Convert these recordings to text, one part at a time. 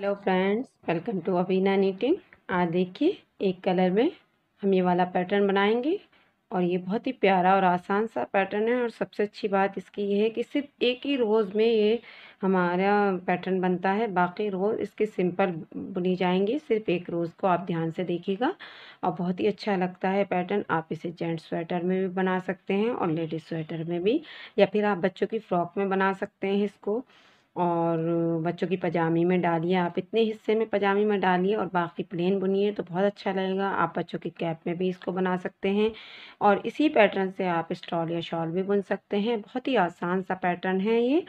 Hello friends welcome to अबीना नीटिंग आज देखिए एक कलर में हम ये वाला पैटर्न बनाएंगे और ये बहुत ही प्यारा और आसान सा पैटर्न है और सबसे अच्छी बात इसकी ये है कि सिर्फ एक ही रोज़ में ये हमारा पैटर्न बनता है बाकी रोज़ इसके सिंपल बुनी जाएंगे सिर्फ एक रोज़ को आप ध्यान से देखिएगा और बहुत ही अच्छा लगता है पैटर्न आप इसे जेंट्स स्वेटर में भी बना सकते हैं और लेडीज़ स्वेटर में भी या फिर आप बच्चों की फ़्रॉक में बना सकते हैं इसको और बच्चों की पजामी में डालिए आप इतने हिस्से में पजामी में डालिए और बाकी प्लेन बुनिए तो बहुत अच्छा लगेगा आप बच्चों की कैप में भी इसको बना सकते हैं और इसी पैटर्न से आप स्टॉल या शॉल भी बुन सकते हैं बहुत ही आसान सा पैटर्न है ये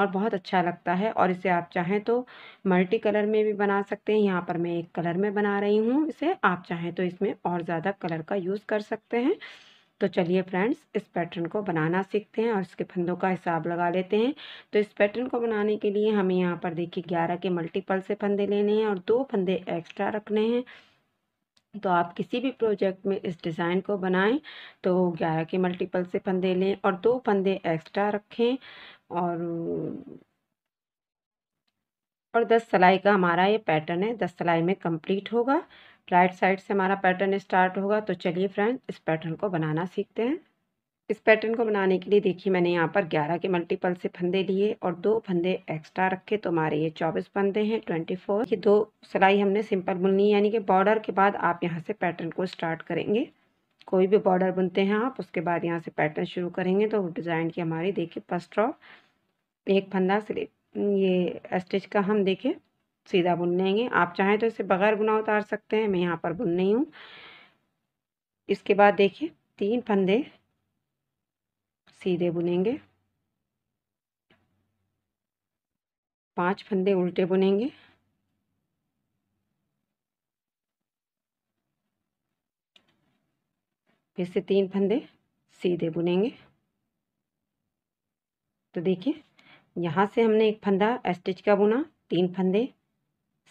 और बहुत अच्छा लगता है और इसे आप चाहें तो मल्टी कलर में भी बना सकते हैं यहाँ पर मैं एक कलर में बना रही हूँ इसे आप चाहें तो इसमें और ज़्यादा कलर का यूज़ कर सकते हैं तो चलिए फ्रेंड्स इस पैटर्न को बनाना सीखते हैं और इसके फंदों का हिसाब लगा लेते हैं तो इस पैटर्न को बनाने के लिए हमें यहाँ पर देखिए ग्यारह के मल्टीपल से फंदे लेने हैं और दो फंदे एक्स्ट्रा रखने हैं तो आप किसी भी प्रोजेक्ट में इस डिज़ाइन को बनाएं तो ग्यारह के मल्टीपल से फंदे लें और दो फंदे एक्स्ट्रा रखें और और दस सिलाई का हमारा ये पैटर्न है दस सिलाई में कंप्लीट होगा राइट साइड से हमारा पैटर्न स्टार्ट होगा तो चलिए फ्रेंड इस पैटर्न को बनाना सीखते हैं इस पैटर्न को बनाने के लिए देखिए मैंने यहाँ पर 11 के मल्टीपल से फंदे लिए और दो फंदे एक्स्ट्रा रखे तो हमारे ये 24 फंदे हैं 24 ये दो सिलाई हमने सिंपल बुननी यानी कि बॉर्डर के बाद आप यहाँ से पैटर्न को स्टार्ट करेंगे कोई भी बॉर्डर बुनते हैं आप उसके बाद यहाँ से पैटर्न शुरू करेंगे तो डिज़ाइन की हमारी देखिए फर्स्ट रॉ एक फंदा सिले ये स्टिच का हम देखें सीधा बुन लेंगे आप चाहें तो इसे बगैर बुना उतार सकते हैं मैं यहाँ पर बुन रही हूँ इसके बाद देखिए तीन फंदे सीधे बुनेंगे पांच फंदे उल्टे बुनेंगे फिर से तीन फंदे सीधे बुनेंगे तो देखिए यहाँ से हमने एक फंदा स्टिच का बुना तीन फंदे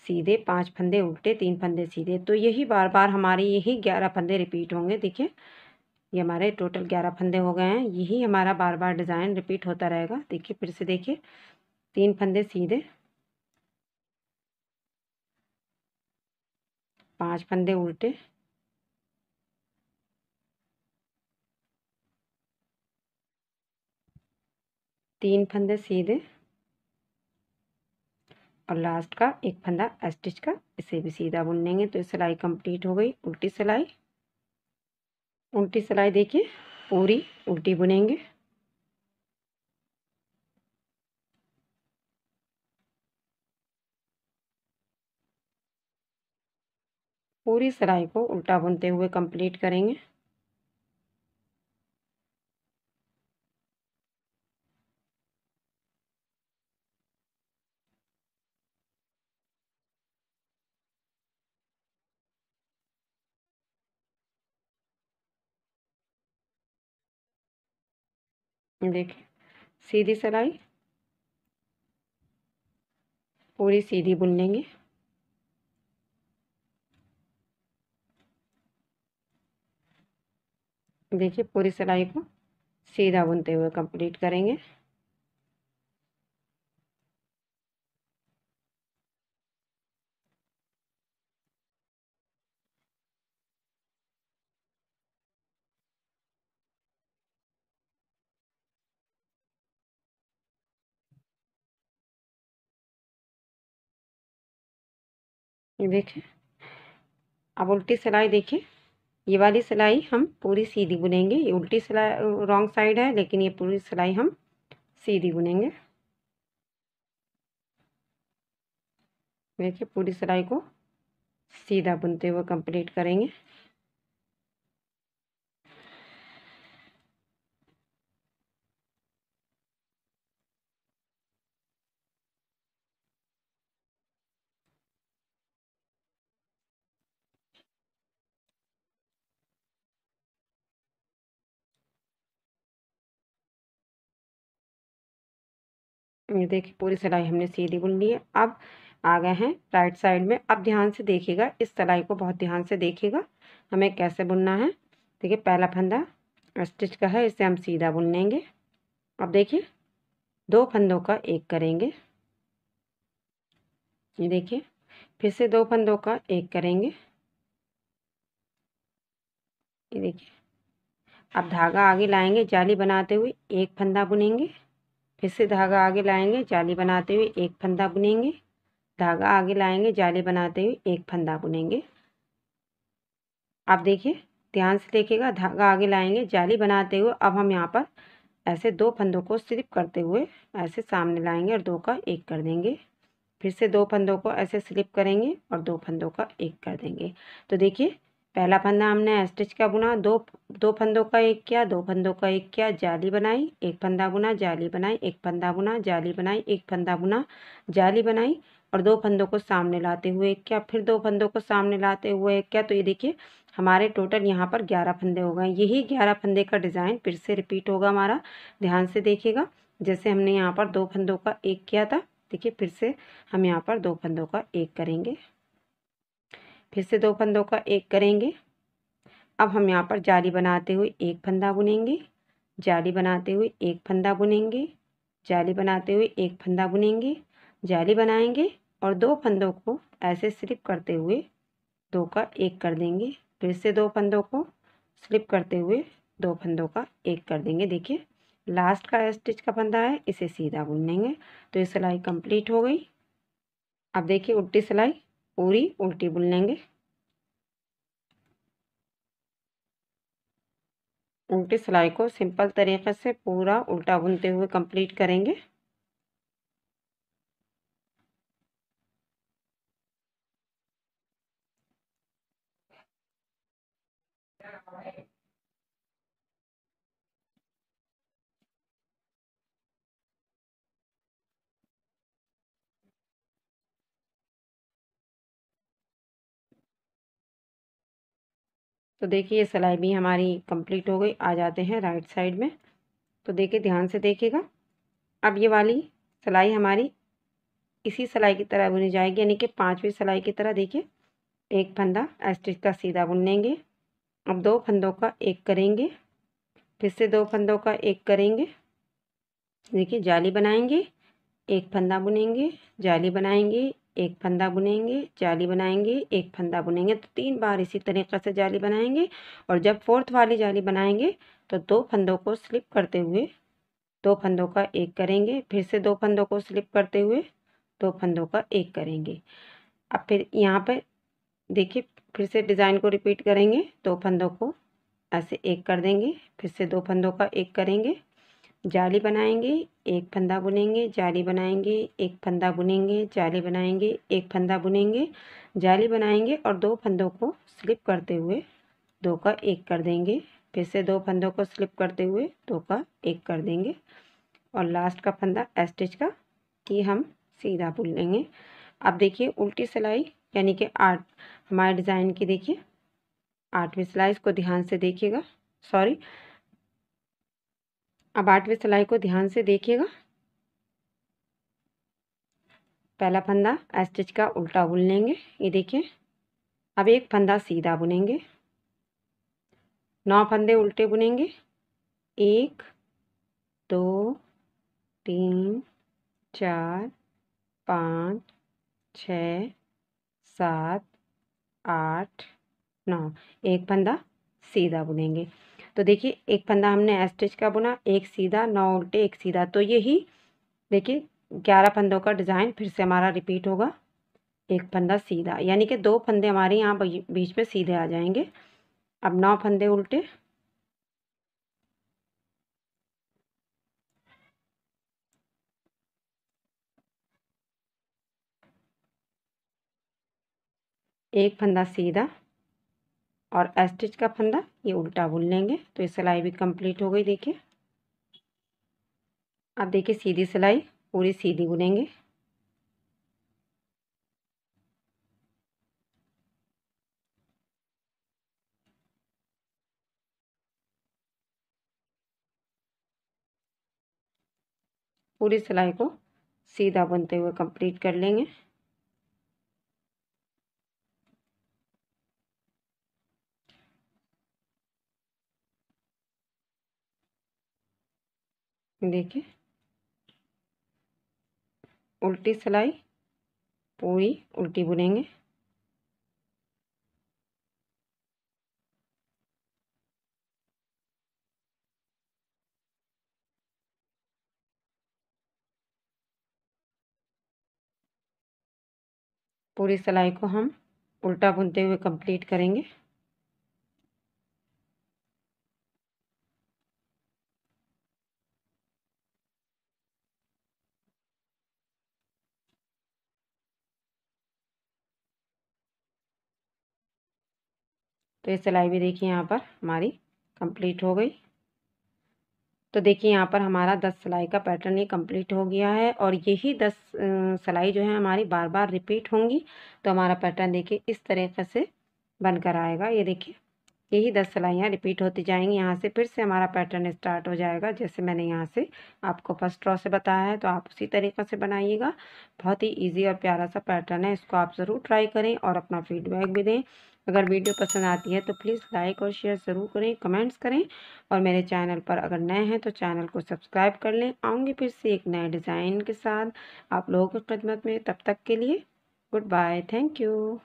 सीधे पांच फंदे उल्टे तीन फंदे सीधे तो यही बार बार हमारे यही ग्यारह फंदे रिपीट होंगे देखिए ये हमारे टोटल ग्यारह फंदे हो गए हैं यही हमारा बार बार डिज़ाइन रिपीट होता रहेगा देखिए फिर से देखिए तीन फंदे सीधे पांच फंदे उल्टे तीन फंदे सीधे और लास्ट का एक फंदा स्टिच का इसे भी सीधा बुन लेंगे तो सिलाई कंप्लीट हो गई उल्टी सिलाई उल्टी सिलाई देखिए पूरी उल्टी बुनेंगे पूरी सिलाई को उल्टा बुनते हुए कंप्लीट करेंगे देखिए सीधी सिलाई पूरी सीधी बुन लेंगे देखिए पूरी सिलाई को सीधा बुनते हुए कंप्लीट करेंगे ये देखें अब उल्टी सिलाई देखिए ये वाली सिलाई हम पूरी सीधी बुनेंगे ये उल्टी सिलाई रॉन्ग साइड है लेकिन ये पूरी सिलाई हम सीधी बुनेंगे देखिए पूरी सिलाई को सीधा बुनते हुए कंप्लीट करेंगे ये देखिए पूरी सिलाई हमने सीधी बुन ली है अब आ गए हैं राइट साइड में अब ध्यान से देखिएगा इस सिलाई को बहुत ध्यान से देखिएगा हमें कैसे बुनना है देखिए पहला फंदा स्टिच का है इसे हम सीधा बुन लेंगे अब देखिए दो फंदों का एक करेंगे ये देखिए फिर से दो फंदों का एक करेंगे ये देखिए अब धागा आगे लाएंगे जाली बनाते हुए एक फंदा बुनेंगे फिर से धागा आगे लाएंगे जाली बनाते हुए एक फंदा बुनेंगे धागा आगे लाएंगे जाली बनाते हुए एक फंदा बुनेंगे आप देखिए ध्यान से देखिएगा धागा आगे लाएंगे जाली बनाते हुए अब हम यहाँ पर ऐसे दो फंदों को स्लिप करते हुए ऐसे सामने लाएंगे और दो का एक कर देंगे फिर से दो फंदों को ऐसे स्लिप करेंगे और दो फंदों का एक कर देंगे तो देखिए पहला फंदा हमने स्टिच का बुना दो दो फंदों का एक किया दो फंदों का एक किया जाली बनाई एक फंदा बुना जाली बनाई एक फंदा बुना जाली बनाई एक फंदा बुना जाली बनाई और दो फंदों को सामने लाते हुए एक किया फिर दो फंदों को सामने लाते हुए एक किया तो ये देखिए हमारे टोटल यहाँ पर ग्यारह फंदे हो गए यही ग्यारह फंदे का डिज़ाइन फिर से रिपीट होगा हमारा ध्यान से देखिएगा जैसे हमने यहाँ पर दो फंदों का एक किया था देखिए फिर से हम यहाँ पर दो फंदों का एक करेंगे फिर से दो फंदों का एक करेंगे अब हम यहाँ पर जाली बनाते हुए एक फंदा बुनेंगे जाली बनाते हुए एक फंदा बुनेंगे जाली बनाते हुए एक फंदा बुनेंगे जाली बनाएंगे और दो फंदों को ऐसे स्लिप करते हुए दो का एक कर देंगे फिर से दो फंदों को स्लिप करते हुए दो फंदों का एक कर देंगे देखिए लास्ट का स्टिच का फंदा है इसे सीधा बुन लेंगे तो ये सिलाई कंप्लीट हो गई अब देखिए उल्टी सिलाई पूरी उल्टी बुन लेंगे उल्टी सिलाई को सिंपल तरीके से पूरा उल्टा बुनते हुए कंप्लीट करेंगे All right. तो देखिए ये सिलाई भी हमारी कंप्लीट हो गई आ जाते हैं राइट साइड में तो देखिए ध्यान से देखिएगा अब ये वाली सिलाई हमारी इसी सिलाई की तरह बुनी जाएगी यानी कि पाँचवीं सिलाई की तरह देखिए एक फंदा एस्टिच का सीधा बुन लेंगे अब दो फंदों का एक करेंगे फिर से दो फंदों का एक करेंगे देखिए जाली बनाएंगे एक फंदा बुनेंगे जाली बनाएंगे एक फंदा बुनेंगे जाली बनाएंगे एक फंदा बुनेंगे तो तीन बार इसी तरीक़े से जाली बनाएंगे और जब फोर्थ वाली जाली बनाएंगे तो दो फंदों को स्लिप करते हुए दो फंदों का एक करेंगे फिर से दो फंदों को स्लिप करते हुए दो फंदों का एक करेंगे अब फिर यहाँ पर देखिए फिर से डिज़ाइन को रिपीट करेंगे दो फंदों को ऐसे एक कर देंगे फिर से दो फंदों का एक करेंगे जाली बनाएंगे एक फंदा बुनेंगे जाली बनाएंगे एक फंदा बुनेंगे जाली बनाएंगे एक फंदा बुनेंगे जाली बनाएंगे और दो फंदों को स्लिप करते हुए दो का एक कर देंगे फिर से दो फंदों को स्लिप करते हुए दो का एक कर देंगे और लास्ट का फंदा एस्टिच का कि हम सीधा बुन लेंगे अब देखिए उल्टी सिलाई यानी कि आठ हमारे डिज़ाइन की देखिए आठवीं सिलाई इसको ध्यान से देखिएगा सॉरी अब आठवीं सिलाई को ध्यान से देखिएगा पहला फंदा एस्टिच का उल्टा बुन लेंगे ये देखिए अब एक फंदा सीधा बुनेंगे नौ फंदे उल्टे बुनेंगे एक दो तीन चार पाँच छ सात आठ नौ एक फंदा सीधा बुनेंगे तो देखिए एक फंदा हमने एस्टिच का बुना एक सीधा नौ उल्टे एक सीधा तो यही देखिए ग्यारह फंदों का डिज़ाइन फिर से हमारा रिपीट होगा एक फंदा सीधा यानी कि दो फंदे हमारे यहाँ बीच में सीधे आ जाएंगे अब नौ फंदे उल्टे एक फंदा सीधा और एस्टिच का फंदा ये उल्टा बुन लेंगे तो ये सिलाई भी कंप्लीट हो गई देखिए अब देखिए सीधी सिलाई पूरी सीधी बुनेंगे पूरी सिलाई को सीधा बुनते हुए कंप्लीट कर लेंगे देखिए उल्टी सिलाई पूरी उल्टी बुनेंगे पूरी सिलाई को हम उल्टा बुनते हुए कंप्लीट करेंगे तो ये सिलाई भी देखिए यहाँ पर हमारी कंप्लीट हो गई तो देखिए यहाँ पर हमारा दस सिलाई का पैटर्न ये कंप्लीट हो गया है और यही दस सिलाई जो है हमारी बार बार रिपीट होंगी तो हमारा पैटर्न देखिए इस तरीके से बनकर आएगा ये देखिए यही दस सिलाइयाँ रिपीट होती जाएंगी यहाँ से फिर से हमारा पैटर्न स्टार्ट हो जाएगा जैसे मैंने यहाँ से आपको फर्स्ट रॉ से बताया है तो आप उसी तरीक़े से बनाइएगा बहुत ही ईजी और प्यारा सा पैटर्न है इसको आप ज़रूर ट्राई करें और अपना फीडबैक भी दें अगर वीडियो पसंद आती है तो प्लीज़ लाइक और शेयर ज़रूर करें कमेंट्स करें और मेरे चैनल पर अगर नए हैं तो चैनल को सब्सक्राइब कर लें आऊँगी फिर से एक नए डिज़ाइन के साथ आप लोगों की खदमत में तब तक के लिए गुड बाय थैंक यू